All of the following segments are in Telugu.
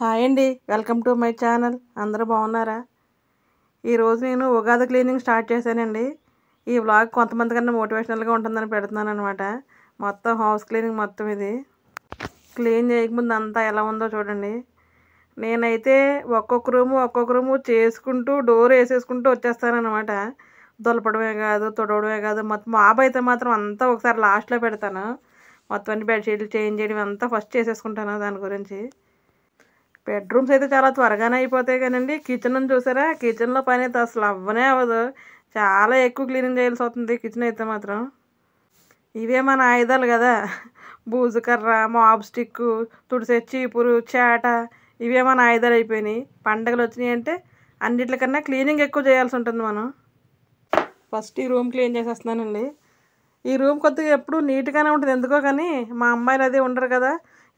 హాయ్ అండి వెల్కమ్ టు మై ఛానల్ అందరూ బాగున్నారా ఈరోజు నేను ఉగాది క్లీనింగ్ స్టార్ట్ చేశానండి ఈ వ్లాగ్ కొంతమంది కన్నా మోటివేషనల్గా ఉంటుందని పెడుతున్నాను అనమాట మొత్తం హౌస్ క్లీనింగ్ మొత్తం ఇది క్లీన్ చేయకముందు అంతా ఎలా ఉందో చూడండి నేనైతే ఒక్కొక్క రూము ఒక్కొక్క రూము చేసుకుంటూ డోర్ వేసేసుకుంటూ వచ్చేస్తానమాట దులపడమే కాదు తొడవడమే కాదు మొత్తం మాబ్ అయితే మాత్రం అంతా ఒకసారి లాస్ట్లో పెడతాను మొత్తం అన్ని బెడ్షీట్లు చేంజ్ చేయడం అంతా ఫస్ట్ చేసేసుకుంటాను దాని గురించి బెడ్రూమ్స్ అయితే చాలా త్వరగానే అయిపోతాయి కానండి కిచెన్ చూసారా కిచెన్లో పని అయితే అసలు అవ్వనే అవ్వదు చాలా ఎక్కువ క్లీనింగ్ చేయాల్సి వస్తుంది కిచెన్ అయితే మాత్రం ఇవే మన ఆయుధాలు కదా బూజు కర్ర మాబ్ స్టిక్ తుడిసే చీపురు చేట ఇవే మన ఆయుధాలు అయిపోయినాయి పండగలు వచ్చినాయి అంటే అన్నిట్లకన్నా క్లీనింగ్ ఎక్కువ చేయాల్సి ఉంటుంది మనం ఫస్ట్ ఈ రూమ్ క్లీన్ చేసేస్తున్నానండి ఈ రూమ్ కొద్దిగా ఎప్పుడు నీట్గానే ఉంటుంది ఎందుకో కానీ మా అమ్మాయిలు అదే ఉండరు కదా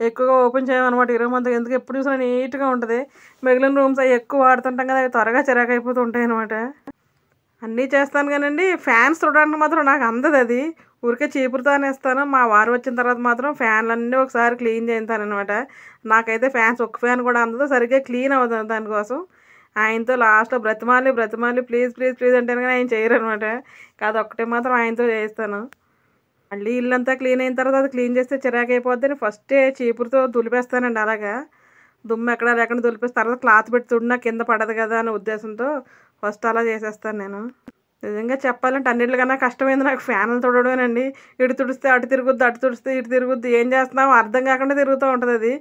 ఎక్కువగా ఓపెన్ చేయమన్నమాట రూమ్ అంతా ఎందుకు ఎప్పుడు చూసినా నీట్గా ఉంటుంది మిగిలిన రూమ్స్ అవి ఎక్కువ వాడుతుంటాం కదా అవి త్వరగా చిరాకు అయిపోతూ ఉంటాయి అనమాట అన్నీ చేస్తాను కానండి ఫ్యాన్స్ చూడడానికి మాత్రం నాకు అందదు అది ఊరికే చీపురుతో అనేస్తాను మా వారు వచ్చిన తర్వాత మాత్రం ఫ్యాన్లన్నీ ఒకసారి క్లీన్ చేస్తాను అనమాట నాకైతే ఫ్యాన్స్ ఒక్క ఫ్యాన్ కూడా అందదు సరిగ్గా క్లీన్ అవ్వదు దానికోసం ఆయనతో లాస్ట్లో బ్రతిమాలి బ్రతిమాలి ప్లీజ్ ప్లీజ్ ప్లీజ్ అంటే ఆయన చేయరు అనమాట కాదు ఒక్కటే మాత్రం ఆయనతో చేస్తాను మళ్ళీ ఇల్లంతా క్లీన్ అయిన తర్వాత అది క్లీన్ చేస్తే చిరాకు అని ఫస్టే చీపురుతో దులిపేస్తానండి అలాగా దుమ్ము ఎక్కడ లేకుండా దులిపేస్తే తర్వాత క్లాత్ పెడుతున్నా కింద పడదు కదా అనే ఉద్దేశంతో ఫస్ట్ అలా చేసేస్తాను నేను నిజంగా చెప్పాలంటే అన్నిటికన్నా కష్టమైంది నాకు ఫ్యాన్లు తుడవడమేనండి ఇటు తుడిస్తే అటు తిరుగుద్ది అటు తుడిస్తే ఇటు తిరుగుద్ది ఏం చేస్తున్నావు అర్థం కాకుండా తిరుగుతూ ఉంటుంది అది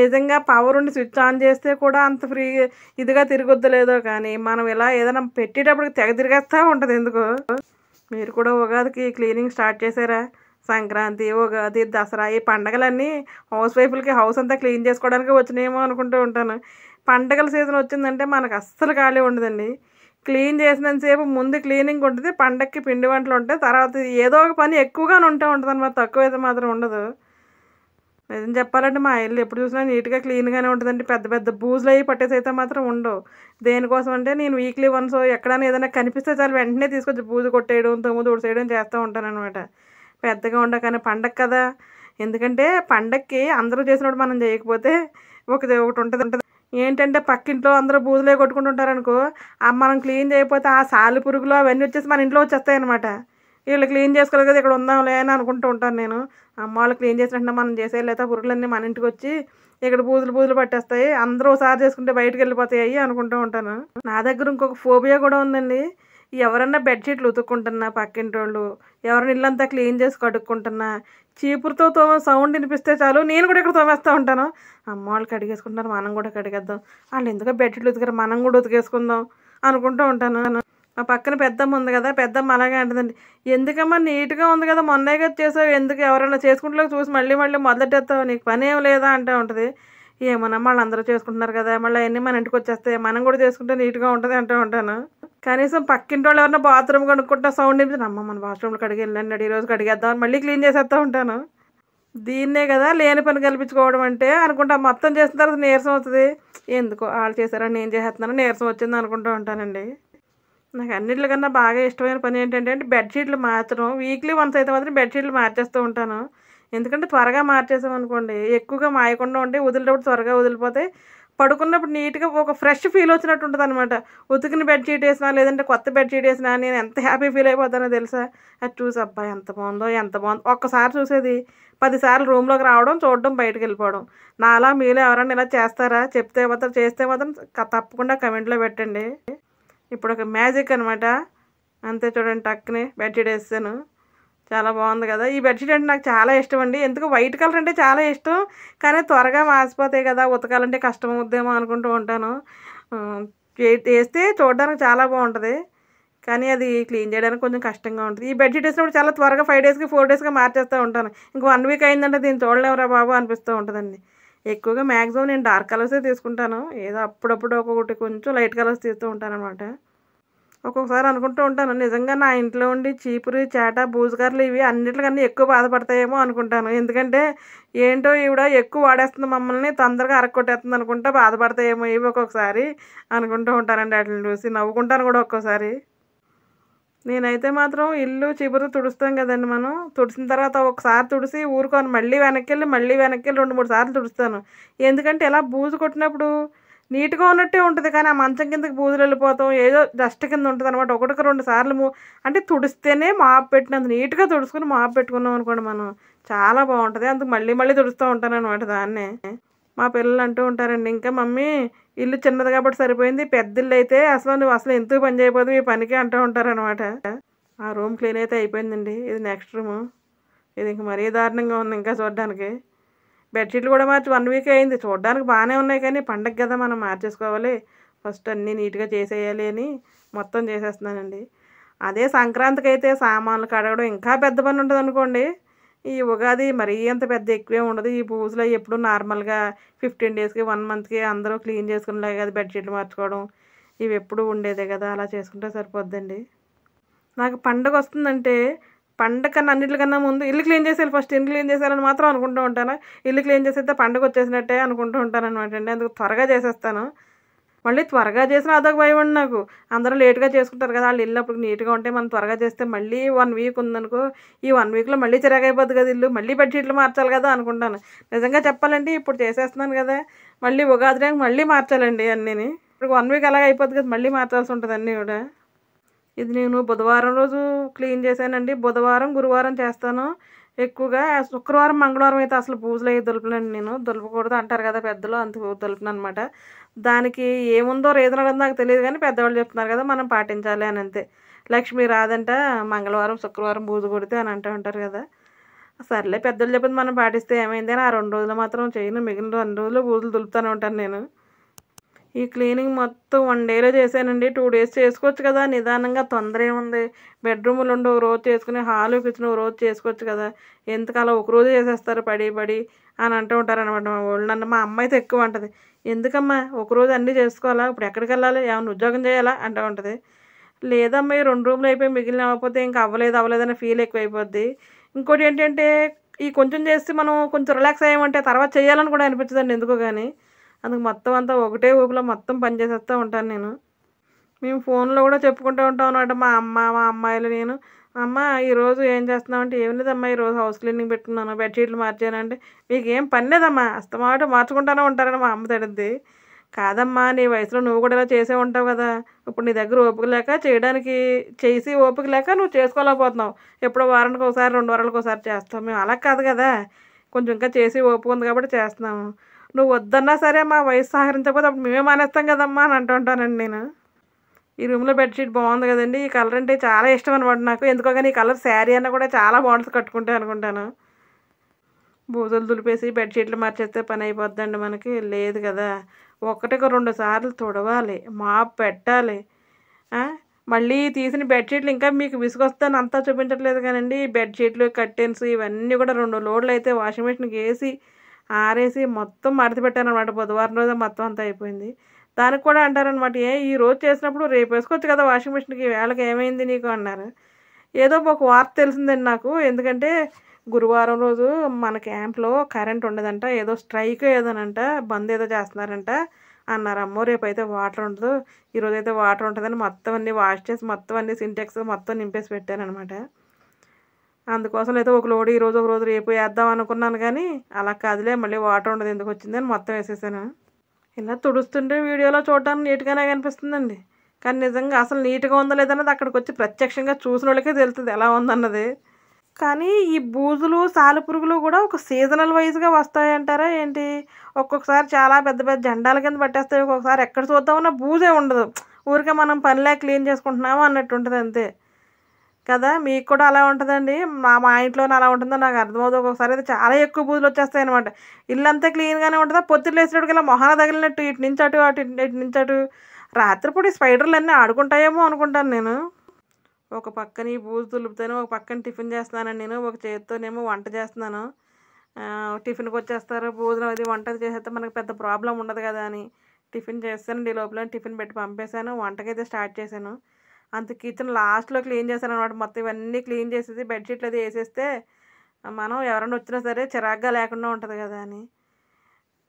నిజంగా పవర్ ఉండి స్విచ్ ఆన్ చేస్తే కూడా అంత ఫ్రీ ఇదిగా తిరుగుద్దు లేదో కానీ మనం ఇలా ఏదైనా పెట్టేటప్పుడు తెగ తిరిగేస్తూ ఉంటుంది ఎందుకు మీరు కూడా ఉగాదికి క్లీనింగ్ స్టార్ట్ చేశారా సంక్రాంతి ఉగాది దసరా ఈ పండగలన్నీ హౌస్ వైఫ్లకి హౌస్ అంతా క్లీన్ చేసుకోవడానికి వచ్చినాయేమో అనుకుంటూ ఉంటాను పండగల సీజన్ వచ్చిందంటే మనకు అస్సలు ఖాళీ ఉండదండి క్లీన్ చేసినంతసేపు ముందు క్లీనింగ్ ఉంటుంది పండగకి పిండి వంటలు ఉంటాయి తర్వాత ఏదో ఒక పని ఎక్కువగానే ఉంటూ ఉంటుంది అనమాట తక్కువ అయితే మాత్రం ఉండదు నిజం చెప్పాలంటే మా ఇల్లు ఎప్పుడు చూసినా నీట్గా క్లీన్గానే ఉంటుందండి పెద్ద పెద్ద బూజులు అవి పట్టేసి అయితే మాత్రం ఉండవు దేనికోసం అంటే నేను వీక్లీ వన్స్ ఎక్కడైనా ఏదైనా కనిపిస్తే చాలు వెంటనే తీసుకొచ్చి బూజు కొట్టేయడం తొమ్మిది ఉడిసేయడం చేస్తూ ఉంటానన్నమాట పెద్దగా ఉండకనే పండగ కదా ఎందుకంటే పండక్కి అందరూ చేసినప్పుడు మనం చేయకపోతే ఒక ఒకటి ఉంటుంది ఉంటుంది ఏంటంటే పక్కింట్లో అందరూ బూజులే కొట్టుకుంటుంటారనుకో మనం క్లీన్ చేయకపోతే ఆ సాలి పురుగులు అవన్నీ వచ్చేసి మన ఇంట్లో వచ్చేస్తాయి అనమాట వీళ్ళు క్లీన్ చేసుకోలేదు కదా ఇక్కడ ఉందాంలే అని అనుకుంటూ ఉంటాను నేను అమ్మ వాళ్ళు క్లీన్ చేసినట్టు మనం చేసే లేదా పురుగులన్నీ మన ఇంటికి వచ్చి ఇక్కడ పూజలు పూజలు పట్టేస్తాయి అందరూ ఒకసారి చేసుకుంటే బయటకు వెళ్ళిపోతాయి అనుకుంటూ ఉంటాను నా దగ్గర ఇంకొక ఫోబియా కూడా ఉందండి ఎవరన్నా బెడ్షీట్లు ఉతుక్కుంటున్నా పక్కింటి వాళ్ళు ఎవరిని ఇల్లంతా క్లీన్ చేసి కడుక్కుంటున్నా చీపురుతో తోమ సౌండ్ వినిపిస్తే చాలు నేను కూడా ఇక్కడ తోమేస్తూ ఉంటాను అమ్మ వాళ్ళు కడిగేసుకుంటారు మనం కూడా కడిగేద్దాం వాళ్ళు ఎందుకో బెడ్షీట్లు ఉతికారు మనం కూడా ఉతికేసుకుందాం అనుకుంటూ ఉంటాను మా పక్కన పెద్దమ్మ ఉంది కదా పెద్దమ్మ అలాగే అంటుందండి ఎందుకమ్మా నీట్గా ఉంది కదా మొన్నే కదా చేసావు ఎందుకు ఎవరైనా చేసుకుంటే చూసి మళ్ళీ మళ్ళీ మొదలెట్టేస్తావు నీకు పని ఏం లేదా అంటూ ఉంటుంది ఏమన్నా వాళ్ళు అందరూ చేసుకుంటున్నారు కదా మళ్ళీ అవన్నీ మన ఇంటికి వచ్చేస్తే మనం కూడా చేసుకుంటే నీట్గా ఉంటుంది అంటూ ఉంటాను కనీసం పక్కింటి వాళ్ళు ఎవరైనా బాత్రూమ్ కనుక్కుంటా సౌండ్ ఏమి అమ్మ మన బాత్రూమ్లో కడిగి వెళ్ళండి కడిగేద్దాం అని మళ్ళీ క్లీన్ చేసేస్తూ ఉంటాను దీన్నే కదా లేని పని కల్పించుకోవడం అంటే అనుకుంటా మొత్తం చేసిన తర్వాత నీరసం వస్తుంది ఎందుకో వాళ్ళు చేశారని నేను చేసేస్తున్నాను నీరసం వచ్చింది అనుకుంటూ ఉంటానండి నాకు అన్నిటికన్నా బాగా ఇష్టమైన పని ఏంటంటే బెడ్షీట్లు మార్చడం వీక్లీ వన్స్ అయితే మాత్రం బెడ్షీట్లు మార్చేస్తూ ఉంటాను ఎందుకంటే త్వరగా మార్చేసాం అనుకోండి ఎక్కువగా మాయకుండా ఉంటే వదిలేటప్పుడు త్వరగా వదిలిపోతే పడుకున్నప్పుడు నీట్గా ఒక ఫ్రెష్ ఫీల్ వచ్చినట్టు ఉంటుంది అనమాట ఉతికిన బెడ్షీట్ వేసినా లేదంటే కొత్త బెడ్షీట్ వేసినా నేను ఎంత హ్యాపీ ఫీల్ అయిపోతానో తెలుసా అది చూసి అబ్బా ఎంత బాగుందో ఎంత బాగుందో ఒక్కసారి చూసేది పదిసార్లు రూమ్లోకి రావడం చూడడం బయటకు వెళ్ళిపోవడం నాలా మీలో ఎవరైనా ఇలా చేస్తారా చెప్తే మాత్రం చేస్తే మాత్రం తప్పకుండా కమెంట్లో పెట్టండి ఇప్పుడు ఒక మ్యాజిక్ అనమాట అంతే చూడండి టక్ని బెడ్షీట్ వేస్తాను చాలా బాగుంది కదా ఈ బెడ్షీట్ అంటే నాకు చాలా ఇష్టం అండి ఎందుకు వైట్ కలర్ అంటే చాలా ఇష్టం కానీ త్వరగా మాసిపోతాయి కదా ఉతకాలంటే కష్టం అవుద్దేమో అనుకుంటూ ఉంటాను వేస్తే చూడడానికి చాలా బాగుంటుంది కానీ అది క్లీన్ చేయడానికి కొంచెం కష్టంగా ఉంటుంది ఈ బెడ్షీట్ వేసినప్పుడు చాలా త్వరగా ఫైవ్ డేస్కి ఫోర్ డేస్గా మార్చేస్తూ ఉంటాను ఇంక వన్ వీక్ అయిందంటే దీన్ని చూడలేవురా బాబు అనిపిస్తూ ఉంటుందండి ఎక్కువగా మ్యాక్సిమం నేను డార్క్ కలర్సే తీసుకుంటాను ఏదో అప్పుడప్పుడు ఒక్కొక్కటి కొంచెం లైట్ కలర్స్ తీస్తూ ఉంటాను అనమాట ఒక్కొక్కసారి అనుకుంటూ ఉంటాను నిజంగా నా ఇంట్లో ఉండి చీపురు చేట బూజుగారులు ఇవి అన్నిటికన్నా ఎక్కువ బాధపడతాయేమో అనుకుంటాను ఎందుకంటే ఏంటో కూడా ఎక్కువ వాడేస్తుంది మమ్మల్ని తొందరగా అరక్కొట్టేస్తుంది అనుకుంటే బాధపడతాయేమో ఇవి ఒక్కొక్కసారి అనుకుంటూ ఉంటానండి వాటిని చూసి నవ్వుకుంటాను కూడా ఒక్కోసారి నేనైతే మాత్రం ఇల్లు చిబురు తుడుస్తాం కదండి మనం తుడిసిన తర్వాత ఒకసారి తుడిసి ఊరుకొని మళ్ళీ వెనక్కి వెళ్ళి మళ్ళీ వెనక్కి వెళ్ళి రెండు మూడు సార్లు తుడుస్తాను ఎందుకంటే ఇలా బూజు కొట్టినప్పుడు నీట్గా ఉన్నట్టే ఉంటుంది కానీ ఆ మంచం కిందకి బూజులు వెళ్ళిపోతాం ఏదో డస్ట్ కింద ఉంటుంది అనమాట ఒకటికి రెండు సార్లు అంటే తుడిస్తేనే మాప్ పెట్టినంత నీట్గా తుడుచుకుని మాప్ పెట్టుకున్నాం అనుకోండి మనం చాలా బాగుంటుంది అందుకు మళ్ళీ మళ్ళీ తుడుస్తూ ఉంటాను అనమాట దాన్నే మా పిల్లలు అంటూ ఉంటారండి ఇంకా మమ్మీ ఇల్లు చిన్నది కాబట్టి సరిపోయింది పెద్ద ఇల్లు అయితే అసలు నువ్వు అసలు ఎందుకు పని చేయబోదు ఈ పనికి అంటూ ఉంటారనమాట ఆ రూమ్ క్లీన్ అయితే అయిపోయిందండి ఇది నెక్స్ట్ రూము ఇది ఇంక మరీ దారుణంగా ఉంది ఇంకా చూడడానికి బెడ్షీట్లు కూడా మార్చి వన్ వీక్ అయింది చూడడానికి బాగానే ఉన్నాయి కానీ పండగ కదా మనం మార్చేసుకోవాలి ఫస్ట్ అన్నీ నీట్గా చేసేయాలి అని మొత్తం చేసేస్తున్నానండి అదే సంక్రాంతికి అయితే సామాన్లు కడగడం ఇంకా పెద్ద పని ఉంటుంది అనుకోండి ఈ ఉగాది మరీ అంత పెద్ద ఎక్కువే ఉండదు ఈ పూజలో ఎప్పుడు నార్మల్గా ఫిఫ్టీన్ డేస్కి వన్ మంత్కి అందరూ క్లీన్ చేసుకునేలాగా కదా బెడ్షీట్లు మార్చుకోవడం ఇవి ఎప్పుడు ఉండేదే కదా అలా చేసుకుంటే సరిపోద్దండి నాకు పండగ వస్తుందంటే పండగ కన్నా అన్నిటికన్నా ముందు ఇల్లు క్లీన్ చేసేయాలి ఫస్ట్ ఇల్లు క్లీన్ చేసేయాలని మాత్రం అనుకుంటూ ఉంటాను ఇల్లు క్లీన్ చేసేస్తే పండగ వచ్చేసినట్టే అనుకుంటూ ఉంటాను అనమాట అండి అందుకు త్వరగా చేసేస్తాను మళ్ళీ త్వరగా చేసిన అదొక భయం అండి నాకు అందరూ లేట్గా చేసుకుంటారు కదా వాళ్ళు ఇల్లు అప్పుడు నీట్గా ఉంటే మనం త్వరగా చేస్తే మళ్ళీ వన్ వీక్ ఉందనుకో ఈ వన్ వీక్లో మళ్ళీ అయిపోద్ది కదా ఇల్లు మళ్ళీ బెడ్షీట్లు మార్చాలి కదా అనుకుంటాను నిజంగా చెప్పాలంటే ఇప్పుడు చేసేస్తున్నాను కదా మళ్ళీ ఉగాది మళ్ళీ మార్చాలండి అన్నీని ఇప్పుడు వన్ వీక్ అలాగే అయిపోద్ది కదా మళ్ళీ మార్చాల్సి ఉంటుంది అన్నీ కూడా ఇది నేను బుధవారం రోజు క్లీన్ చేశానండి బుధవారం గురువారం చేస్తాను ఎక్కువగా శుక్రవారం మంగళవారం అయితే అసలు పూజలు అయ్యి దొలుపులండి నేను దొలపకూడదు అంటారు కదా పెద్దలు అంత దొలుపును అనమాట దానికి ఏముందో రీజన్ అనేది నాకు తెలియదు కానీ పెద్దవాళ్ళు చెప్తున్నారు కదా మనం పాటించాలి అని అంతే లక్ష్మి రాదంట మంగళవారం శుక్రవారం పూజ కొడితే అని అంటూ ఉంటారు కదా సర్లే పెద్దలు చెప్పింది మనం పాటిస్తే ఏమైంది అని ఆ రెండు రోజులు మాత్రం చేయను మిగిలిన రెండు రోజులు పూజలు దులుపుతూనే ఉంటాను నేను ఈ క్లీనింగ్ మొత్తం వన్ డేలో చేశానండి టూ డేస్ చేసుకోవచ్చు కదా నిదానంగా తొందర ఏముంది బెడ్రూమ్లు ఉండి ఒక రోజు చేసుకుని హాలు కిచెన్ ఒక రోజు చేసుకోవచ్చు కదా ఎందుకలా ఒక రోజు చేసేస్తారు పడి పడి అని అంటూ ఉంటారు అనమాట మా వాళ్ళు నన్ను మా అమ్మ అయితే ఎక్కువ ఉంటుంది ఎందుకమ్మా ఒకరోజు అన్నీ చేసుకోవాలా ఇప్పుడు ఎక్కడికి వెళ్ళాలి ఏమైనా ఉద్యోగం చేయాలా అంటూ ఉంటుంది లేదమ్మా ఈ రెండు రూమ్లు అయిపోయి మిగిలిన అవ్వకపోతే ఇంకా అవ్వలేదు అవ్వలేదనే ఫీల్ ఎక్కువైపోద్ది ఇంకోటి ఏంటంటే ఈ కొంచెం చేస్తే మనం కొంచెం రిలాక్స్ అయ్యామంటే తర్వాత చేయాలని కూడా అనిపించదండి ఎందుకో కానీ అందుకు మొత్తం అంతా ఒకటే ఊపిలో మొత్తం పనిచేసేస్తూ ఉంటాను నేను మేము ఫోన్లో కూడా చెప్పుకుంటూ ఉంటాం అనమాట మా అమ్మ మా అమ్మాయిలు నేను అమ్మ ఈరోజు ఏం చేస్తున్నావు అంటే ఏం లేదమ్మా ఈరోజు హౌస్ క్లీనింగ్ పెట్టుకున్నాను బెడ్షీట్లు మార్చానంటే మీకు ఏం పని లేదమ్మా అస్తమాట మార్చుకుంటానే ఉంటారని మా అమ్మ తడిద్ది కాదమ్మా నీ వయసులో నువ్వు కూడా ఇలా చేసే ఉంటావు కదా ఇప్పుడు నీ దగ్గర ఓపిక లేక చేయడానికి చేసి ఓపిక లేక నువ్వు చేసుకోలేకపోతున్నావు ఎప్పుడో వారానికి ఒకసారి రెండు వారాలకు ఒకసారి చేస్తావు మేము అలా కాదు కదా కొంచెం ఇంకా చేసి ఓపిక ఉంది కాబట్టి చేస్తున్నాము నువ్వు వద్దన్నా సరే మా వయసు సహకరించకపోతే అప్పుడు మేమే మానేస్తాం కదమ్మా అని అంటుంటానండి నేను ఈ రూమ్లో బెడ్షీట్ బాగుంది కదండి ఈ కలర్ అంటే చాలా ఇష్టం అనమాట నాకు ఎందుకో కానీ ఈ కలర్ శారీ అన్న కూడా చాలా బాగుంటుంది కట్టుకుంటే అనుకుంటాను బూజలు దులిపేసి బెడ్షీట్లు మార్చేస్తే పని అయిపోద్దండి మనకి లేదు కదా ఒకటికి రెండు సార్లు తుడవాలి మా పెట్టాలి మళ్ళీ తీసిన బెడ్షీట్లు ఇంకా మీకు విసుగొస్తాను అంతా చూపించట్లేదు కానండి బెడ్షీట్లు కర్టెన్స్ ఇవన్నీ కూడా రెండు లోడ్లు అయితే వాషింగ్ మెషిన్కి వేసి ఆరేసి మొత్తం మడతి పెట్టాను అనమాట బుధవారం రోజు మొత్తం అంతా అయిపోయింది దానికి కూడా అంటారనమాట ఏ ఈ రోజు చేసినప్పుడు రేపు వేసుకోవచ్చు కదా వాషింగ్ మిషన్కి వేళకి ఏమైంది నీకు అన్నారు ఏదో ఒక వార్త తెలిసిందండి నాకు ఎందుకంటే గురువారం రోజు మన క్యాంప్లో కరెంట్ ఉండదంట ఏదో స్ట్రైక్ ఏదోనంట బంద్ ఏదో చేస్తున్నారంట అన్నారు అమ్మో అయితే వాటర్ ఉండదు ఈరోజు అయితే వాటర్ ఉంటుందని మొత్తం అన్నీ వాష్ చేసి మొత్తం అన్నీ సింటెక్స్ మొత్తం నింపేసి పెట్టాను అనమాట అందుకోసం అయితే ఒక లోడు ఈరోజు ఒక రోజు రేపు వేద్దాం అనుకున్నాను కానీ అలా కాదులే మళ్ళీ వాటర్ ఉండదు ఎందుకు వచ్చిందని మొత్తం వేసేసాను ఇలా తుడుస్తుంటే వీడియోలో చూడడానికి నీట్గానే కనిపిస్తుందండి కానీ నిజంగా అసలు నీట్గా ఉందో లేదన్నది అక్కడికి వచ్చి ప్రత్యక్షంగా చూసిన వాళ్ళకే తెలుస్తుంది ఎలా ఉందన్నది కానీ ఈ బూజులు సాలెపురుగులు కూడా ఒక సీజనల్ వైజ్గా వస్తాయంటారా ఏంటి ఒక్కొక్కసారి చాలా పెద్ద పెద్ద జెండాల కింద పట్టేస్తాయి ఒక్కొక్కసారి ఎక్కడ చూద్దామన్నా బూజే ఉండదు ఊరికే మనం పనిలే క్లీన్ చేసుకుంటున్నాము అన్నట్టు ఉంటుంది అంతే కదా మీకు కూడా అలా ఉంటుందండి మా మా ఇంట్లోనే అలా ఉంటుందో నాకు అర్థమవుతుంది ఒక్కొక్కసారి అయితే చాలా ఎక్కువ బూజులు వచ్చేస్తాయి అనమాట ఇల్లంతా క్లీన్గానే ఉంటుందా పొత్తులు వేసినట్టుకి ఇలా మొహాన తగిలినట్టు ఇటు నుంచి అటు అటు ఇటు నుంచి అటు రాత్రిపూట స్పైడర్లు అన్నీ ఆడుకుంటాయేమో అనుకుంటాను నేను ఒక పక్కన ఈ బూజు తులుపుతాను ఒక పక్కన టిఫిన్ చేస్తున్నానండి నేను ఒక చేతితోనేమో వంట చేస్తున్నాను టిఫిన్కి వచ్చేస్తారు భోజనం అది వంట చేసేస్తే మనకు పెద్ద ప్రాబ్లం ఉండదు కదా అని టిఫిన్ చేస్తాను ఈ లోపల టిఫిన్ పెట్టి పంపేశాను వంటకైతే స్టార్ట్ చేశాను అంత కిచెన్ లాస్ట్లో క్లీన్ చేశాను అనమాట మొత్తం ఇవన్నీ క్లీన్ చేసేసి బెడ్షీట్లు అది వేసేస్తే మనం ఎవరైనా వచ్చినా సరే చిరాగ్గా లేకుండా ఉంటుంది కదా అని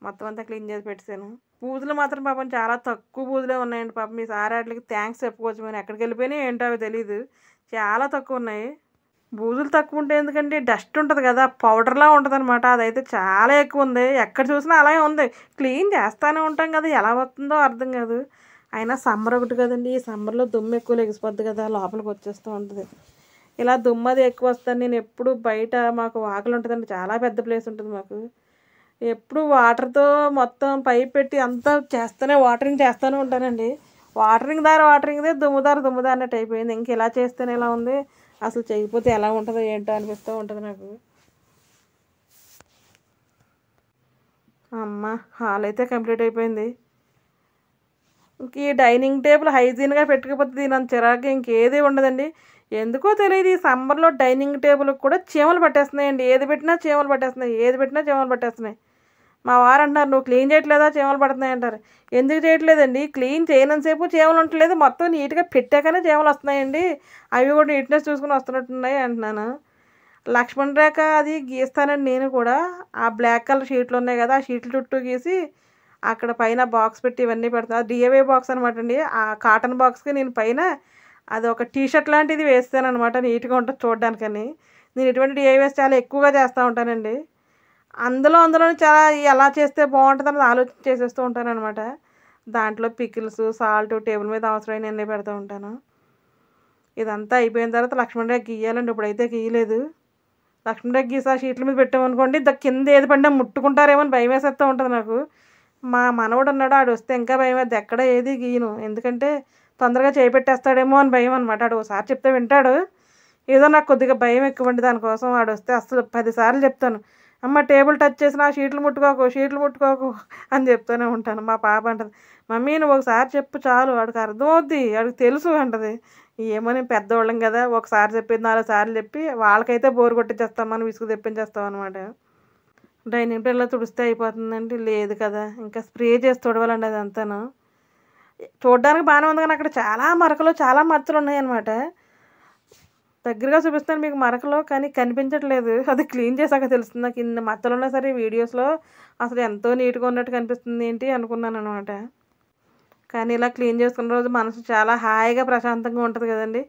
మొత్తం అంతా క్లీన్ చేసి పెట్టాను పూజలు మాత్రం పాపం చాలా తక్కువ పూజలే ఉన్నాయండి పాపం మీ ఈసారి వాటికి థ్యాంక్స్ చెప్పుకోవచ్చు మేము ఎక్కడికి వెళ్ళిపోయినా ఏంటో అవి తెలియదు చాలా తక్కువ ఉన్నాయి బూజులు తక్కువ ఉంటే ఎందుకంటే డస్ట్ ఉంటుంది కదా పౌడర్లా ఉంటుంది అనమాట అదైతే చాలా ఎక్కువ ఉంది ఎక్కడ చూసినా అలాగే ఉంది క్లీన్ చేస్తూనే ఉంటాం కదా ఎలా వస్తుందో అర్థం కాదు అయినా సమ్మర్ ఒకటి కదండి ఈ సమ్మర్లో దుమ్ము ఎక్కువ లెగిసిపోద్ది కదా లోపలికి వచ్చేస్తూ ఉంటుంది ఇలా దుమ్ము అది ఎక్కువ వస్తాను నేను ఎప్పుడు బయట మాకు వాకలు ఉంటుందండి చాలా పెద్ద ప్లేస్ ఉంటుంది మాకు ఎప్పుడు వాటర్తో మొత్తం పైప్ పెట్టి అంతా చేస్తూనే వాటరింగ్ చేస్తూనే ఉంటానండి వాటరింగ్ దారి వాటరింగ్దే దుమ్ముదారు దుమ్ముదారు అన్నట్టు అయిపోయింది ఇంక ఇలా చేస్తేనే ఇలా ఉంది అసలు చేయకపోతే ఎలా ఉంటుందో ఏంటో అనిపిస్తూ ఉంటుంది నాకు అమ్మ హాల్ అయితే కంప్లీట్ అయిపోయింది ఇంక ఈ డైనింగ్ టేబుల్ హైజీన్గా పెట్టుకపోతే దీని అంత చిరాకు ఇంకేది ఉండదండి ఎందుకో తెలియదు ఈ సమ్మర్లో డైనింగ్ టేబుల్ కూడా చీమలు పట్టేస్తున్నాయండి ఏది పెట్టినా చీమలు పట్టేస్తున్నాయి ఏది పెట్టినా చీమలు పట్టేస్తున్నాయి మా వారు అంటారు నువ్వు క్లీన్ చేయట్లేదా చీమలు పడుతున్నాయి అంటారు ఎందుకు చేయట్లేదండి క్లీన్ చేయనంతసేపు చీమలు ఉండట్లేదు మొత్తం నీట్గా పెట్టాకనే చీమలు వస్తున్నాయండి అవి కూడా నీట్నెస్ చూసుకుని వస్తున్నట్టున్నాయి అంటున్నాను లక్ష్మణ్ రేఖ అది గీస్తానండి నేను కూడా ఆ బ్లాక్ కలర్ షీట్లు ఉన్నాయి కదా ఆ షీట్ల చుట్టూ గీసి అక్కడ పైన బాక్స్ పెట్టి ఇవన్నీ పెడతాను డిఏవే బాక్స్ అనమాట అండి ఆ కాటన్ బాక్స్కి నేను పైన అది ఒక టీషర్ట్ లాంటిది వేస్తాను అనమాట నీట్గా ఉంటుంది చూడడానికని నేను ఇటువంటి డిఏవేస్ చాలా ఎక్కువగా చేస్తూ ఉంటానండి అందులో అందులో చాలా ఎలా చేస్తే బాగుంటుంది ఆలోచన చేసేస్తూ ఉంటాను అనమాట దాంట్లో పికిల్స్ సాల్ట్ టేబుల్ మీద అవసరమైన అన్నీ పెడతా ఉంటాను ఇదంతా అయిపోయిన తర్వాత లక్ష్మణ్ రేఖ గీయాలండి ఇప్పుడైతే గీయలేదు లక్ష్మణ్ రేఖ గీసా షీట్ల మీద పెట్టామనుకోండి కింద ఏది పడినా ముట్టుకుంటారేమో అని భయం వేసేస్తూ ఉంటుంది నాకు మా మనవడు ఉన్నాడు ఆడు వస్తే ఇంకా భయం అది ఎక్కడ ఏది గీయను ఎందుకంటే తొందరగా చేపెట్టేస్తాడేమో అని భయం అనమాట ఆడు ఒకసారి చెప్తే వింటాడు ఏదో నాకు కొద్దిగా భయం ఎక్కువండి దానికోసం ఆడు వస్తే అసలు పదిసార్లు చెప్తాను అమ్మ టేబుల్ టచ్ చేసిన షీట్లు ముట్టుకోకు షీట్లు ముట్టుకోకు అని చెప్తూనే ఉంటాను మా పాప అంటది మమ్మీ నువ్వు ఒకసారి చెప్పు చాలు వాడికి అర్థమవుద్ది వాడికి తెలుసు అంటది ఏమో నేను పెద్దవాళ్ళం కదా ఒకసారి చెప్పేది నాలుగు సార్లు చెప్పి వాళ్ళకైతే బోరు కొట్టించేస్తాం మనం విసుగు తెప్పించేస్తాం అనమాట డైనింగ్ టేబుల్ తుడిస్తే అయిపోతుందండి లేదు కదా ఇంకా స్ప్రే చేసి తుడవాలండి అంతాను చూడడానికి బాగానే ఉంది కానీ అక్కడ చాలా మరకలు చాలా మచ్చలు ఉన్నాయన్నమాట దగ్గరగా చూపిస్తాను మీకు మరకలు కానీ కనిపించట్లేదు అది క్లీన్ చేశాక తెలుస్తుంది నాకు ఇన్ని మచ్చలు ఉన్నా సరే వీడియోస్లో అసలు ఎంతో నీట్గా ఉన్నట్టు కనిపిస్తుంది ఏంటి అనుకున్నాను అనమాట కానీ ఇలా క్లీన్ చేసుకున్న రోజు మనసు చాలా హాయిగా ప్రశాంతంగా ఉంటుంది కదండి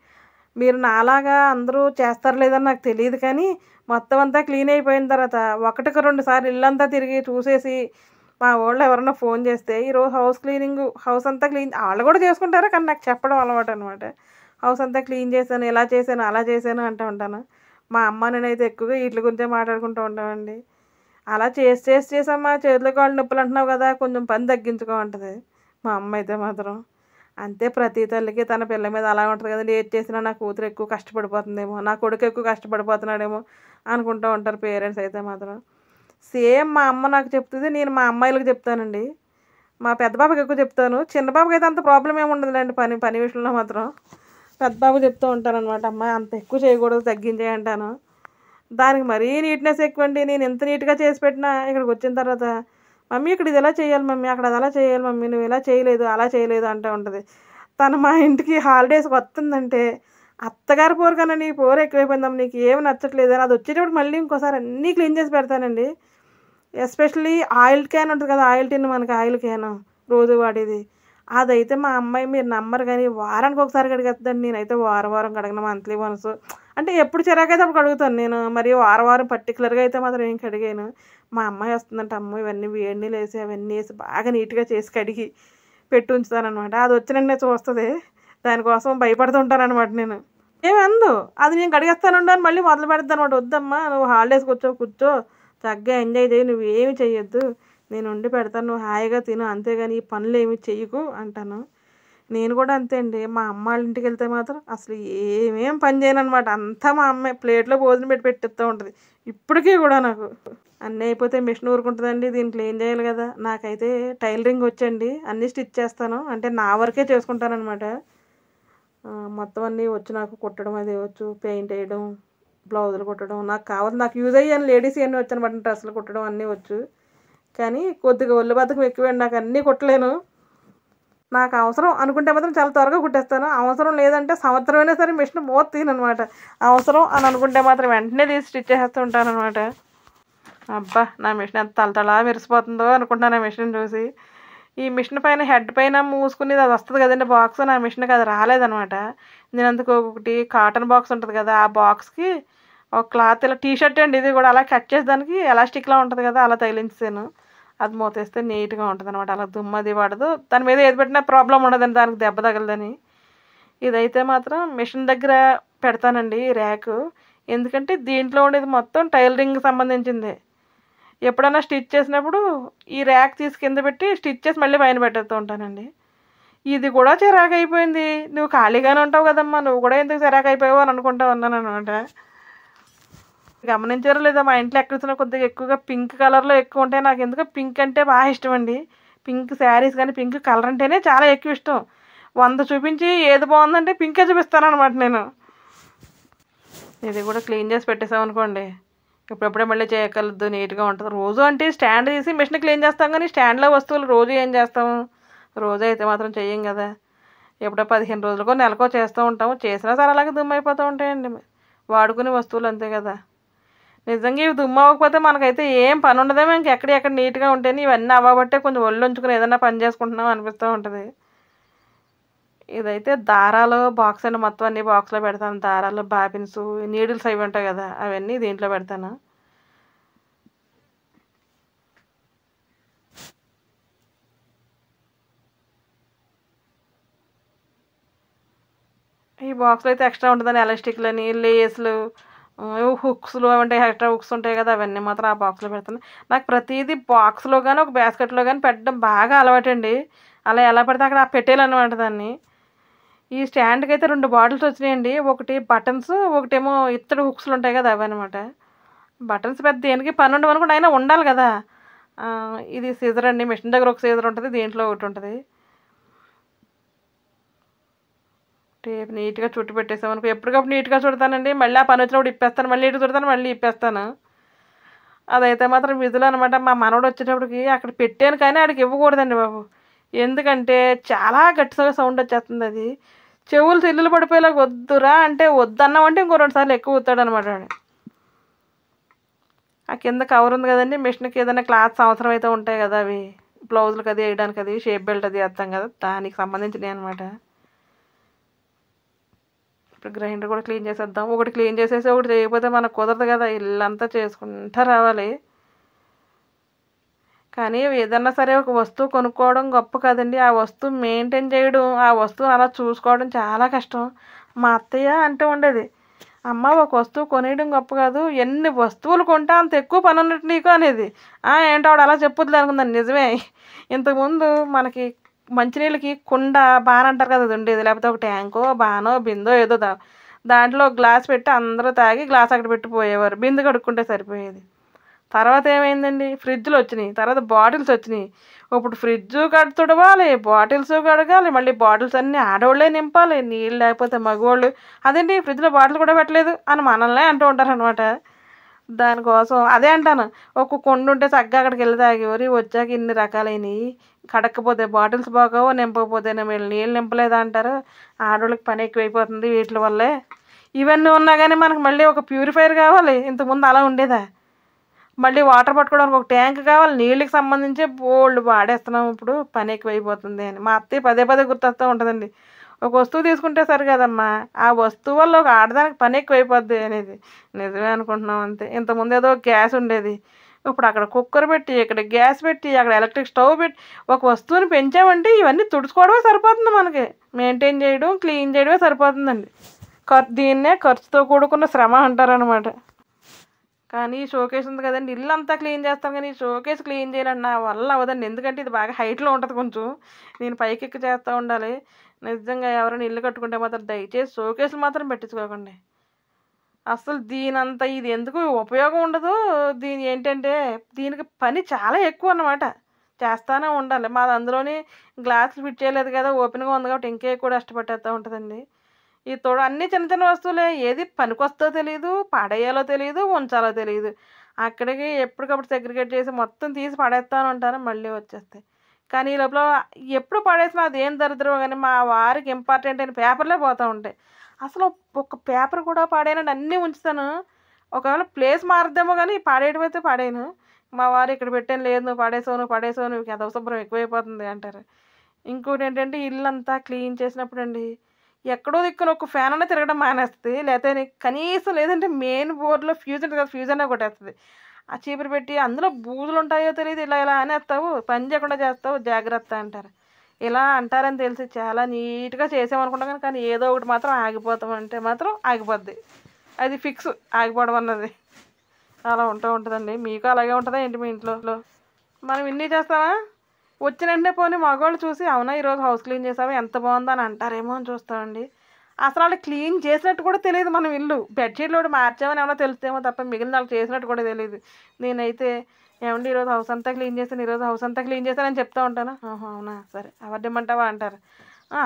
మీరు నాలాగా అందరూ చేస్తారు లేదని నాకు తెలియదు కానీ మొత్తం అంతా క్లీన్ అయిపోయిన తర్వాత ఒకటికి రెండు సార్లు ఇల్లంతా తిరిగి చూసేసి మా వాళ్ళు ఎవరన్నా ఫోన్ చేస్తే ఈరోజు హౌస్ క్లీనింగ్ హౌస్ అంతా క్లీన్ వాళ్ళు కూడా చేసుకుంటారా కానీ నాకు చెప్పడం అలవాటు అనమాట హౌస్ అంతా క్లీన్ చేశాను ఇలా చేశాను అలా చేశాను అంటూ ఉంటాను మా అమ్మ నేనైతే ఎక్కువగా వీటి గురించే మాట్లాడుకుంటూ ఉంటామండి అలా చేసి చేసి చేసమ్మా చేతులకు వాళ్ళు నొప్పులు అంటున్నావు కదా కొంచెం పని తగ్గించుకో ఉంటుంది మా అమ్మ అయితే మాత్రం అంతే ప్రతి తల్లికి తన పిల్ల మీద అలా ఉంటుంది కదండి ఏది చేసినా నా కూతురు ఎక్కువ కష్టపడిపోతుందేమో నా కొడుకు ఎక్కువ కష్టపడిపోతున్నాడేమో అనుకుంటూ ఉంటారు పేరెంట్స్ అయితే మాత్రం సేమ్ మా అమ్మ నాకు చెప్తుంది నేను మా అమ్మాయిలకు చెప్తానండి మా పెద్ద బాబుకి ఎక్కువ చెప్తాను చిన్న బాబుకి అయితే అంత ప్రాబ్లం ఏమి ఉండదులేండి పని పని విషయంలో మాత్రం పెద్ద బాబు చెప్తూ ఉంటానమాట అమ్మ అంత ఎక్కువ చేయకూడదు అంటాను దానికి మరీ నీట్నెస్ ఎక్కువ అండి నేను ఎంత నీట్గా చేసి పెట్టినా ఇక్కడికి వచ్చిన తర్వాత మమ్మీ ఇక్కడ ఇది ఎలా చేయాలి మమ్మీ అక్కడ అది అలా చేయాలి మమ్మీ నువ్వు ఇలా చేయలేదు అలా చేయలేదు అంటూ ఉంటుంది తను మా ఇంటికి హాలిడేస్ వస్తుందంటే అత్తగారి పోరు కన్నా నీ పోరు ఎక్కువైపోయిందమ్మ నీకు ఏమి నచ్చట్లేదు అని అది వచ్చేటప్పుడు మళ్ళీ ఇంకోసారి అన్నీ క్లీన్ చేసి పెడతానండి ఎస్పెషలీ ఆయిల్ క్యాన్ ఉంటుంది కదా ఆయిల్ టిన్ మనకి ఆయిల్ క్యాన్ రోజు వాడేది అదైతే మా అమ్మాయి మీరు నమ్మరు కానీ వారానికి ఒకసారి కడిగేస్తుందండి నేనైతే వారం వారం కడగను మంత్లీ బోనస్ అంటే ఎప్పుడు చిరాకైతే అప్పుడు కడుగుతాను నేను మరి వారం వారం పర్టికులర్గా అయితే మాత్రం ఏం కడిగాను మా అమ్మాయి వస్తుందంట అమ్మ ఇవన్నీ వేడి నీళ్ళు వేసి అవన్నీ వేసి బాగా నీట్గా చేసి కడిగి పెట్టి ఉంచుతానమాట అది వచ్చినంటే చూస్తుంది దానికోసం భయపడుతుంటానమాట నేను ఏమందు అది నేను కడిగేస్తాను అని మళ్ళీ మొదలు పెడతాను అనమాట వద్దమ్మా నువ్వు హాలిడేస్ కూర్చో కూర్చో చక్కగా ఎంజాయ్ చేయి ఏమి చేయొద్దు నేను వండి పెడతాను నువ్వు హాయిగా తిను అంతేగాని ఈ పనులు ఏమి చెయ్యకు అంటాను నేను కూడా అంతే అండి మా అమ్మ వాళ్ళ ఇంటికి వెళ్తే మాత్రం అసలు ఏమేం పని చేయను అనమాట అంతా మా అమ్మాయి ప్లేట్లో భోజనం పెట్టి పెట్టిస్తూ ఉంటుంది ఇప్పటికీ కూడా నాకు అన్నీ అయిపోతే మిషన్ ఊరుకుంటుందండి దీంట్లో ఏం చేయాలి కదా నాకైతే టైలరింగ్ వచ్చండి అన్నీ స్టిచ్ చేస్తాను అంటే నా వరకే చేసుకుంటాను అనమాట మొత్తం అన్నీ వచ్చి నాకు కుట్టడం అది వచ్చు పెయింట్ వేయడం బ్లౌజులు కుట్టడం నాకు కావాలి నాకు యూజ్ అయ్యాను లేడీస్ అన్నీ వచ్చాను బట్ డ్రెస్సులు కుట్టడం అన్నీ వచ్చు కానీ కొద్దిగా ఒళ్ళు బద్దకం ఎక్కువండి నాకు అన్నీ కుట్టలేను నాకు అవసరం అనుకుంటే మాత్రం చాలా త్వరగా కుట్టేస్తాను అవసరం లేదంటే సంవత్సరమైనా సరే మిషన్ మోత అనమాట అవసరం అని అనుకుంటే మాత్రం వెంటనే తీసి స్టిచ్ చేస్తూ ఉంటాను అనమాట అబ్బా నా మిషన్ ఎంత తలతలా మెరిసిపోతుందో అనుకుంటున్నాను ఆ మిషన్ చూసి ఈ మిషన్ పైన హెడ్ పైన మూసుకునేది అది వస్తుంది కదండి బాక్స్ నా మిషన్కి అది రాలేదనమాట నేను అందుకు ఒకటి కాటన్ బాక్స్ ఉంటుంది కదా ఆ బాక్స్కి ఒక క్లాత్ ఇలా టీషర్ట్ అండి ఇది కూడా అలా కట్ చేసేదానికి ఎలాస్టిక్లా ఉంటుంది కదా అలా తగిలించాను అది మూతేస్తే నీట్గా ఉంటుంది అనమాట అలా దుమ్మది పడదు దాని మీద ఏది పెట్టినా ప్రాబ్లం ఉండదండి దానికి దెబ్బ తగలదని ఇదైతే మాత్రం మిషన్ దగ్గర పెడతానండి ర్యాకు ఎందుకంటే దీంట్లో ఉండేది మొత్తం టైలరింగ్కి సంబంధించింది ఎప్పుడైనా స్టిచ్ చేసినప్పుడు ఈ ర్యాక్ తీసి కింద పెట్టి స్టిచ్ చేసి మళ్ళీ పైన పెట్టేస్తూ ఉంటానండి ఇది కూడా చిరాకు అయిపోయింది నువ్వు ఖాళీగానే ఉంటావు కదమ్మా నువ్వు కూడా ఎందుకు చిరాకు అయిపోయావు అని అనుకుంటా ఉన్నాను అనమాట గమనించారో లేదా మా ఇంట్లో ఎక్కడ కొద్దిగా ఎక్కువగా పింక్ కలర్లో ఎక్కువ ఉంటాయి నాకు ఎందుకు పింక్ అంటే బాగా ఇష్టం అండి పింక్ శారీస్ కానీ పింక్ కలర్ అంటేనే చాలా ఎక్కువ ఇష్టం వంద చూపించి ఏది బాగుందంటే పింకే చూపిస్తాను అనమాట నేను ఇది కూడా క్లీన్ చేసి అనుకోండి ఇప్పుడప్పుడే మళ్ళీ చేయగలదు నీట్గా ఉంటుంది రోజు అంటే స్టాండ్ తీసి మిషన్ క్లీన్ చేస్తాం కానీ స్టాండ్లో వస్తువులు రోజు ఏం చేస్తాము రోజు అయితే మాత్రం చేయం కదా ఎప్పుడో పదిహేను రోజులకో నెలకో చేస్తూ ఉంటాము చేసినా సరే అలాగే దుమ్ము అయిపోతూ ఉంటాయండి వాడుకునే వస్తువులు అంతే కదా నిజంగా ఇవి దుమ్ము అవ్వకపోతే మనకైతే ఏం పని ఉండదేమో ఇంకెక్కడ ఎక్కడ నీట్గా ఉంటేనే ఇవన్నీ అవ్వబట్టే కొంచెం ఒళ్ళు ఉంచుకుని ఏదైనా పని చేసుకుంటున్నాం అనిపిస్తూ ఉంటుంది ఇదైతే దారాలు బాక్స్ అండి మొత్తం అన్ని బాక్స్లో పెడతాను దారాలు బాబిన్స్ నీడిల్స్ అవి ఉంటాయి కదా అవన్నీ దీంట్లో పెడతాను ఈ బాక్స్లో అయితే ఎక్స్ట్రా ఉంటుందని అని లేస్లు హుక్స్లు ఉంటాయి ఎక్స్ట్రా హుక్స్ ఉంటాయి కదా అవన్నీ మాత్రం ఆ బాక్స్లో పెడతాను నాకు ప్రతిదీ బాక్స్లో కానీ ఒక బాస్కెట్లో కానీ పెట్టడం బాగా అండి అలా ఎలా పెడితే అక్కడ పెట్టేయాలన్నమాట దాన్ని ఈ స్టాండ్కి అయితే రెండు బాటిల్స్ వచ్చినాయండి ఒకటి బటన్స్ ఒకటేమో ఇత్తడి హుక్స్లు ఉంటాయి కదా అవి అనమాట బటన్స్ పెద్ద దేనికి పని అనుకుంటే అయినా ఉండాలి కదా ఇది సీజర్ అండి మిషన్ దగ్గర ఒక సీజర్ ఉంటుంది దీంట్లో ఒకటి ఉంటుంది టేప్ నీట్గా చుట్టు అనుకో ఎప్పటికప్పుడు నీట్గా చుడతానండి మళ్ళీ ఆ పని వచ్చినప్పుడు ఇప్పేస్తాను మళ్ళీ ఇటు చుడతాను మళ్ళీ ఇప్పేస్తాను అదైతే మాత్రం విధులు అనమాట మా మనవడు వచ్చేటప్పటికి అక్కడ పెట్టాను కానీ ఆడికి ఇవ్వకూడదండి బాబు ఎందుకంటే చాలా గట్టిగా సౌండ్ వచ్చేస్తుంది అది చెవులు సిల్లులు పడిపోయేలాగా వద్దురా అంటే వద్దన్నామంటే ఇంకో రెండు సార్లు ఎక్కువ అనమాట ఆ కింద కవర్ ఉంది కదండి మిషన్కి ఏదైనా క్లాత్స్ అవసరం అయితే ఉంటాయి కదా అవి బ్లౌజులకు అది వేయడానికి అది షేప్ బెల్ట్ అది వేస్తాం కదా దానికి సంబంధించినవి అనమాట ఇప్పుడు గ్రైండర్ కూడా క్లీన్ చేసేద్దాం ఒకటి క్లీన్ చేసేసి ఒకటి చేయకపోతే మనకు కుదరదు కదా ఇల్లంతా చేసుకుంటా రావాలి కానీ ఏదన్నా సరే ఒక వస్తువు కొనుక్కోవడం గొప్ప కదండి ఆ వస్తువు మెయింటైన్ చేయడం ఆ వస్తువును అలా చూసుకోవడం చాలా కష్టం మా అత్తయ్య అంటూ ఉండేది అమ్మ ఒక వస్తువు కొనేయడం గొప్ప కాదు ఎన్ని వస్తువులు కొంటే అంత ఎక్కువ పని ఉన్నట్టు నీకు అనేది ఆ ఆవిడ అలా చెప్పొద్దు అనుకుందాను నిజమే ఇంతకుముందు మనకి మంచినీళ్ళకి కుండ బాన్ అంటారు కదా అది ఉండేది లేకపోతే ఒక ట్యాంకో బానో బిందో ఏదో దాంట్లో గ్లాస్ పెట్టి అందరూ తాగి గ్లాస్ అక్కడ పెట్టిపోయేవారు బిందు కడుక్కుంటే సరిపోయేది తర్వాత ఏమైందండి ఫ్రిడ్జ్లు వచ్చినాయి తర్వాత బాటిల్స్ వచ్చినాయి ఇప్పుడు ఫ్రిడ్జ్ కడు తుడవాలి బాటిల్స్ కడగాలి మళ్ళీ బాటిల్స్ అన్నీ ఆడవాళ్ళే నింపాలి నీళ్ళు లేకపోతే మగవాళ్ళు అదేంటి ఫ్రిడ్జ్లో బాటిల్ కూడా పెట్టలేదు అని మనల్నే అంటూ ఉంటారు అనమాట దానికోసం అదే అంటాను ఒక కొండ ఉంటే చక్కగా అక్కడికి వెళ్ళి తాగేవారు వచ్చాక ఇన్ని రకాలైనవి కడక్కపోతే బాటిల్స్ బాగోవు నింపకపోతేనే మీరు నీళ్ళు నింపలేదు అంటారు ఆడవాళ్ళకి పని ఎక్కువైపోతుంది వీటి వల్లే ఇవన్నీ ఉన్నా కానీ మనకు మళ్ళీ ఒక ప్యూరిఫైర్ కావాలి ఇంతకుముందు అలా ఉండేదా మళ్ళీ వాటర్ పట్టుకోవడానికి ఒక ట్యాంక్ కావాలి నీళ్ళకి సంబంధించి బోల్డ్ వాడేస్తున్నాం ఇప్పుడు పని ఎక్కువైపోతుంది అని మా అత్తయ్య పదే పదే గుర్తొస్తూ ఉంటుందండి ఒక వస్తువు తీసుకుంటే సరి కదమ్మా ఆ వస్తువు వల్ల ఒక ఆడదానికి పని ఎక్కువైపోద్ది అనేది నిజమే అనుకుంటున్నాం అంతే ఇంతకుముందు ఏదో గ్యాస్ ఉండేది ఇప్పుడు అక్కడ కుక్కర్ పెట్టి ఇక్కడ గ్యాస్ పెట్టి అక్కడ ఎలక్ట్రిక్ స్టవ్ పెట్టి ఒక వస్తువుని పెంచామంటే ఇవన్నీ తుడుచుకోవడమే సరిపోతుంది మనకి మెయింటైన్ చేయడం క్లీన్ చేయడమే సరిపోతుందండి దీన్నే ఖర్చుతో కూడుకున్న శ్రమ అంటారనమాట కానీ షోకేస్ ఉంది కదండి ఇల్లు అంతా క్లీన్ చేస్తాం కానీ షోకేస్ క్లీన్ చేయాలన్న వల్ల అవ్వదండి ఎందుకంటే ఇది బాగా హైట్లో ఉంటుంది కొంచెం నేను పైకి ఎక్కి చేస్తూ ఉండాలి నిజంగా ఎవరైనా ఇల్లు కట్టుకుంటే మాత్రం దయచేసి షోకేసులు మాత్రం పెట్టించుకోకండి అసలు దీనంత ఇది ఎందుకు ఉపయోగం ఉండదు దీని ఏంటంటే దీనికి పని చాలా ఎక్కువ అన్నమాట చేస్తానే ఉండాలి మాది అందులోనే గ్లాసులు ఫిట్ చేయలేదు కదా ఓపెన్గా ఉంది కాబట్టి ఇంకే ఎక్కువ కష్టపట్టేస్తూ ఉంటుందండి ఈ తోడు అన్ని చిన్న చిన్న వస్తువులే ఏది పనికొస్తో తెలియదు పాడేయాలో తెలియదు ఉంచాలో తెలియదు అక్కడికి ఎప్పటికప్పుడు సెగ్రిగేట్ చేసి మొత్తం తీసి పడేస్తాను ఉంటాను మళ్ళీ వచ్చేస్తాయి కానీ ఈ లోపల ఎప్పుడు పడేసినా అది ఏం దరిద్రం కానీ మా వారికి ఇంపార్టెంట్ అయిన పేపర్లే పోతూ ఉంటాయి అసలు ఒక పేపర్ కూడా పాడేనండి అన్నీ ఉంచుతాను ఒకవేళ ప్లేస్ మారుద్దామో కానీ పాడేయడం అయితే పాడేను మా వారు ఇక్కడ పెట్టాను లేదు నువ్వు పాడేసావు నువ్వు పాడేసావు నువ్వు ఎక్కువైపోతుంది అంటారు ఇంకోటి ఏంటంటే ఇల్లు అంతా క్లీన్ చేసినప్పుడు అండి ఎక్కడో దిక్కున ఒక ఫ్యాన్ అన్న తిరగడం మానేస్తుంది లేకపోతే కనీసం లేదంటే మెయిన్ బోర్డులో ఫ్యూజ్ ఉంటుంది కదా ఫ్యూజ్ అన్నా కొట్టేస్తుంది ఆ చీపురు పెట్టి అందులో బూజులు ఉంటాయో తెలియదు ఇలా ఇలా అనేస్తావు పని చేయకుండా చేస్తావు జాగ్రత్త అంటారు ఇలా అంటారని తెలిసి చాలా నీట్గా చేసామనుకుంటాం కానీ ఏదో ఒకటి మాత్రం ఆగిపోతాం అంటే మాత్రం ఆగిపోద్ది అది ఫిక్స్ ఆగిపోవడం అన్నది అలా ఉంటూ ఉంటుందండి మీకు అలాగే ఉంటుందా ఏంటి మీ ఇంట్లో మనం ఇన్ని చేస్తావా వచ్చిన వెంటనే పోనీ మగవాళ్ళు చూసి అవునా ఈరోజు హౌస్ క్లీన్ చేసావా ఎంత బాగుందని అంటారేమో అని చూస్తామండి అసలు వాళ్ళు క్లీన్ చేసినట్టు కూడా తెలియదు మనం ఇల్లు బెడ్షీట్లు కూడా మార్చామని ఏమైనా తెలుస్తేమో తప్ప మిగిలిన వాళ్ళు చేసినట్టు కూడా తెలియదు నేనైతే ఏమండి ఈరోజు హౌస్ అంతా క్లీన్ చేశాను ఈరోజు హౌస్ అంతా క్లీన్ అని చెప్తా ఉంటాను అవునా సరే అవార్డు ఇమ్మంటావా అంటారు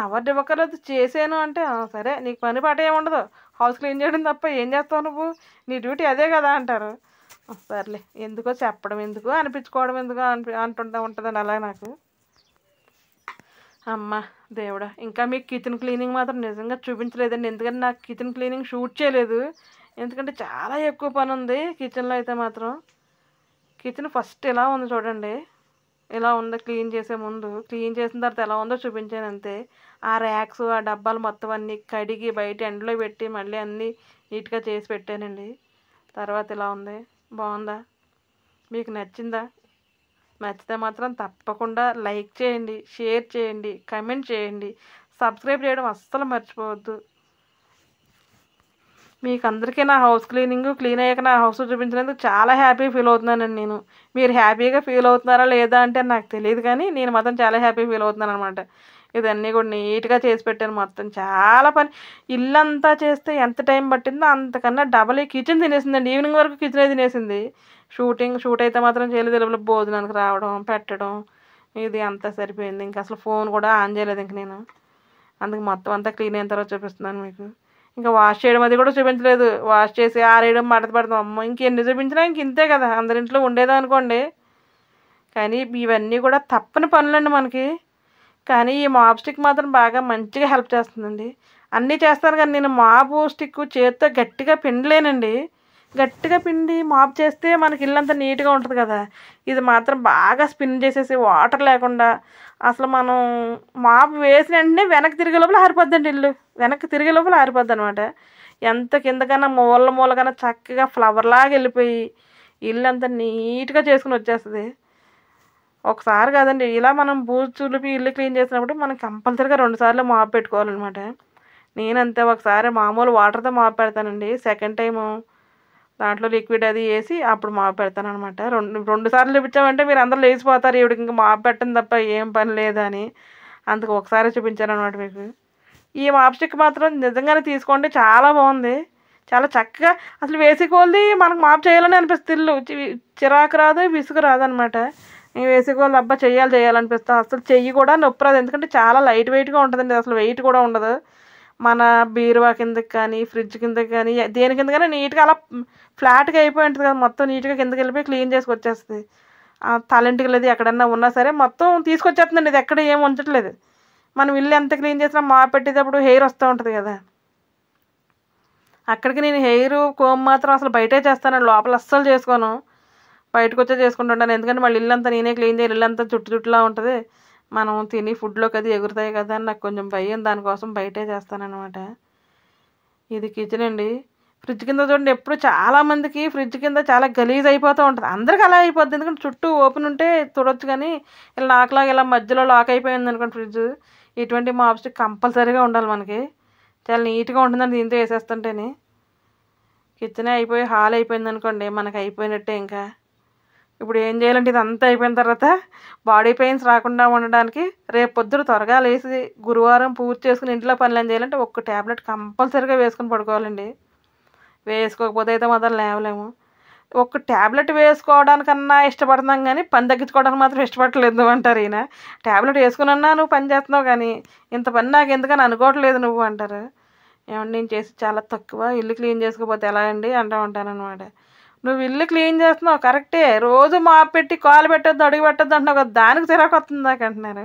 అవార్డు ఇవ్వకర్లేదు చేశాను అంటే సరే నీకు పని పాట ఏముండదు హౌస్ క్లీన్ చేయడం తప్ప ఏం చేస్తావు నువ్వు నీ డ్యూటీ అదే కదా అంటారు సర్లే ఎందుకో చెప్పడం ఎందుకు అనిపించుకోవడం ఎందుకు అనిపి అంటుంటా ఉంటుందని అలా నాకు అమ్మ దేవుడా ఇంకా మీ కిచెన్ క్లీనింగ్ మాత్రం నిజంగా చూపించలేదండి ఎందుకంటే నాకు కిచెన్ క్లీనింగ్ షూట్ చేయలేదు ఎందుకంటే చాలా ఎక్కువ పని ఉంది కిచెన్లో అయితే మాత్రం కిచెన్ ఫస్ట్ ఎలా ఉంది చూడండి ఎలా ఉందో క్లీన్ చేసే ముందు క్లీన్ చేసిన తర్వాత ఎలా ఉందో చూపించాను అంతే ఆ ర్యాక్స్ ఆ డబ్బాలు మొత్తం అన్నీ కడిగి బయట ఎండలో పెట్టి మళ్ళీ అన్నీ నీట్గా చేసి పెట్టానండి తర్వాత ఇలా ఉంది బాగుందా మీకు నచ్చిందా నచ్చితే మాత్రం తప్పకుండా లైక్ చేయండి షేర్ చేయండి కమెంట్ చేయండి సబ్స్క్రైబ్ చేయడం అస్సలు మర్చిపోవద్దు మీకు అందరికీ నా హౌస్ క్లీనింగ్ క్లీన్ అయ్యాక నా హౌస్ చూపించినందుకు చాలా హ్యాపీ ఫీల్ అవుతున్నానండి నేను మీరు హ్యాపీగా ఫీల్ అవుతున్నారా లేదా అంటే నాకు తెలియదు కానీ నేను మాత్రం చాలా హ్యాపీ ఫీల్ అవుతున్నాను అనమాట ఇదన్నీ కూడా నీట్గా చేసి పెట్టాను మొత్తం చాలా పని ఇల్లంతా చేస్తే ఎంత టైం పట్టిందో అంతకన్నా డబల్ కిచెన్ తినేసిందండి ఈవినింగ్ వరకు కిచెన్ తినేసింది షూటింగ్ షూట్ అయితే మాత్రం చేయలేదు ఇలా భోజనానికి రావడం పెట్టడం ఇది అంతా సరిపోయింది ఇంకా అసలు ఫోన్ కూడా ఆన్ చేయలేదు ఇంక నేను అందుకు మొత్తం అంతా క్లీన్ అయిన తర్వాత చూపిస్తున్నాను మీకు ఇంకా వాష్ చేయడం అది కూడా చూపించలేదు వాష్ చేసి ఆరేయడం మడత పెడతాం అమ్మ ఇంకెన్ని చూపించినా ఇంక ఇంతే కదా అందరింట్లో ఉండేదనుకోండి కానీ ఇవన్నీ కూడా తప్పని పనులండి మనకి కానీ ఈ మాప్ స్టిక్ మాత్రం బాగా మంచిగా హెల్ప్ చేస్తుందండి అన్నీ చేస్తాను కానీ నేను మాపు స్టిక్ చేత్తో గట్టిగా పిండలేనండి గట్టిగా పిండి మాప్ చేస్తే మనకి ఇల్లంతా నీట్గా ఉంటుంది కదా ఇది మాత్రం బాగా స్పిన్ చేసేసి వాటర్ లేకుండా అసలు మనం మాప్ వేసిన వెంటనే వెనక్కి తిరిగే లోపల ఆరిపోద్దండి ఇల్లు వెనక్కి తిరిగే లోపల ఆరిపోద్ది అనమాట ఎంత కిందకన్నా మూల మూలకన్నా చక్కగా ఫ్లవర్లాగా వెళ్ళిపోయి ఇల్లు అంతా నీట్గా చేసుకుని వచ్చేస్తుంది ఒకసారి కాదండి ఇలా మనం బూజు ఇల్లు క్లీన్ చేసినప్పుడు మనం కంపల్సరిగా రెండుసార్లు మాప్ పెట్టుకోవాలన్నమాట నేనంతే ఒకసారి మామూలు వాటర్తో మాప్ పెడతానండి సెకండ్ టైము దాంట్లో లిక్విడ్ అది వేసి అప్పుడు మాపు పెడతాను అనమాట రెండు రెండు సార్లు చూపించామంటే మీరు అందరూ లేచిపోతారు ఈవిడికి ఇంకా మాప్ పెట్టం తప్ప ఏం పని లేదని అందుకు ఒకసారి చూపించాను అనమాట మీకు ఈ మాప్ స్టిక్ మాత్రం నిజంగానే తీసుకోండి చాలా బాగుంది చాలా చక్కగా అసలు వేసి కొలిది మనకు మాపు చేయాలని అనిపిస్తుంది చిరాకు రాదు విసుగు రాదు అనమాట వేసుకు వాళ్ళు అబ్బా చేయాలి చేయాలనిపిస్తుంది అసలు చెయ్యి కూడా నొప్పి రాదు ఎందుకంటే చాలా లైట్ వెయిట్గా ఉంటుందండి అసలు వెయిట్ కూడా ఉండదు మన బీరువా కిందకి కానీ ఫ్రిడ్జ్ కిందకి కానీ దేని కింద కానీ నీట్గా అలా ఫ్లాట్గా అయిపోయి ఉంటుంది కదా మొత్తం నీట్గా కిందకి వెళ్ళిపోయి క్లీన్ చేసుకు వచ్చేస్తుంది తలంటికి లేదు ఎక్కడన్నా ఉన్నా సరే మొత్తం తీసుకొచ్చేస్తుందండి ఇది ఎక్కడ ఏం ఉంచట్లేదు మనం ఇల్లు ఎంత క్లీన్ చేసినా మా పెట్టేటప్పుడు హెయిర్ వస్తూ ఉంటుంది కదా అక్కడికి నేను హెయిర్ కోమ్ మాత్రం అసలు బయటే చేస్తాను లోపల అస్సలు చేసుకోను బయటకు వచ్చే చేసుకుంటుంటాను ఎందుకంటే మళ్ళీ ఇల్లంతా నేనే క్లీన్ చేయాలి ఇల్లంతా చుట్టు చుట్టులా ఉంటుంది మనం తిని ఫుడ్లోకి అది ఎగురుతాయి కదా అని నాకు కొంచెం భయం దానికోసం బయటే అనమాట ఇది కిచెన్ అండి ఫ్రిడ్జ్ కింద చూడండి ఎప్పుడు చాలామందికి ఫ్రిడ్జ్ కింద చాలా గలీజ్ అయిపోతూ ఉంటుంది అందరికీ అలా అయిపోద్ది ఎందుకంటే చుట్టూ ఓపెన్ ఉంటే చూడొచ్చు కానీ ఇలా లాక్లాగా ఇలా మధ్యలో లాక్ అయిపోయింది అనుకోండి ఫ్రిడ్జ్ ఇటువంటి మా ఆబ్స్టిక్ కంపల్సరీగా ఉండాలి మనకి చాలా నీట్గా ఉంటుందండి దీంతో వేసేస్తుంటేనే కిచెన్ అయిపోయి హాల్ అయిపోయింది అనుకోండి మనకు అయిపోయినట్టే ఇంకా ఇప్పుడు ఏం చేయాలంటే ఇదంతా అయిపోయిన తర్వాత బాడీ పెయిన్స్ రాకుండా ఉండడానికి రేపు పొద్దున త్వరగా లేచి గురువారం పూర్తి చేసుకుని ఇంట్లో పనులు ఏం చేయాలంటే ఒక్క ట్యాబ్లెట్ కంపల్సరీగా వేసుకుని పడుకోవాలండి వేసుకోకపోతే అయితే మాత్రం లేవలేము ఒక్క ట్యాబ్లెట్ వేసుకోవడానికన్నా ఇష్టపడుతున్నాం కానీ పని తగ్గించుకోవడానికి మాత్రం ఇష్టపడలేదు అంటారు ఈయన ట్యాబ్లెట్ వేసుకున్నా నువ్వు పని చేస్తున్నావు కానీ ఇంత పని నాకు ఎందుకని అనుకోవట్లేదు నువ్వు అంటారు ఏమంటే నేను చేసి చాలా తక్కువ ఇల్లు క్లీన్ చేసుకోకపోతే ఎలా అండి అంటూ ఉంటాను అనమాట నువ్వు ఇల్లు క్లీన్ చేస్తున్నావు కరెక్టే రోజు మాపు పెట్టి కాలు పెట్టద్దు అడుగు పెట్టద్దు అంటున్నావు కదా దానికి తిరగ అంటున్నారు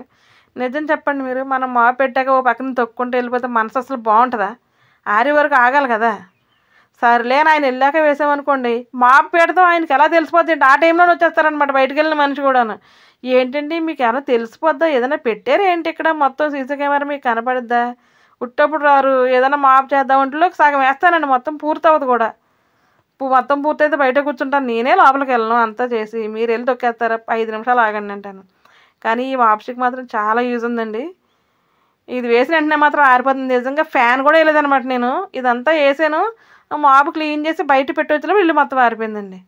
నిజం చెప్పండి మీరు మనం మాపు పెట్టాక ఓ పక్కన తొక్కుంటూ వెళ్ళిపోతే మనసు అసలు బాగుంటుందా ఆరి వరకు ఆగాలి కదా సర్లే ఆయన వెళ్ళాక వేసామనుకోండి మాపు పెడతాం ఆయనకి ఎలా తెలిసిపోద్ది ఆ టైంలోనే వచ్చేస్తారనమాట బయటకు వెళ్ళిన మనిషి కూడాను ఏంటండి మీకు ఎలా తెలిసిపోద్దా ఏదైనా పెట్టారు ఏంటి ఇక్కడ మొత్తం సీసీ కెమెరా మీకు కనపడుద్దా ఉట్టప్పుడు రారు ఏదైనా మాపు చేద్దాం ఒంటిలోకి సగం వేస్తానండి మొత్తం పూర్తవదు కూడా మొత్తం పూర్తయితే బయట కూర్చుంటాను నేనే లోపలికి వెళ్ళను అంతా చేసి మీరు వెళ్ళి తొక్కేస్తారా ఐదు నిమిషాలు ఆగండి అంటాను కానీ ఈ వాప్షిక్ మాత్రం చాలా యూజ్ ఉందండి ఇది వేసిన వెంటనే మాత్రం ఆరిపోతుంది నిజంగా ఫ్యాన్ కూడా వేయలేదనమాట నేను ఇదంతా వేసాను మాబు క్లీన్ చేసి బయట పెట్టొచ్చులో ఇల్లు మొత్తం ఆరిపోయిందండి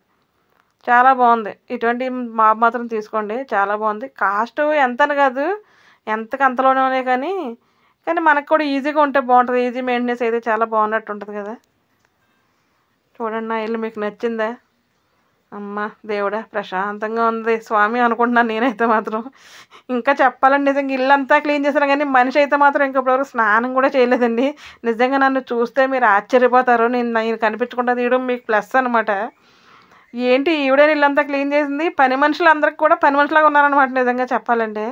చాలా బాగుంది ఇటువంటి మాబు మాత్రం తీసుకోండి చాలా బాగుంది కాస్ట్ ఎంత కాదు ఎంతకు అంతలోనే కానీ కానీ మనకు కూడా ఈజీగా ఉంటే బాగుంటుంది ఈజీ మెయింటెనెన్స్ అయితే చాలా బాగున్నట్టు ఉంటుంది కదా చూడండి నా ఇల్లు మీకు నచ్చిందా అమ్మ దేవుడా ప్రశాంతంగా ఉంది స్వామి అనుకుంటున్నాను నేనైతే మాత్రం ఇంకా చెప్పాలండి నిజంగా ఇల్లు అంతా క్లీన్ చేశాను కానీ మనిషి అయితే మాత్రం ఇంకొప్పటివరకు స్నానం కూడా చేయలేదండి నిజంగా నన్ను చూస్తే మీరు ఆశ్చర్యపోతారు నేను నేను కనిపించుకుంటా తీయడం మీకు ప్లస్ అనమాట ఏంటి ఈవిడే ఇల్లంతా క్లీన్ చేసింది పని మనుషులు అందరికి కూడా పని మనుషులాగా ఉన్నారనమాట నిజంగా చెప్పాలంటే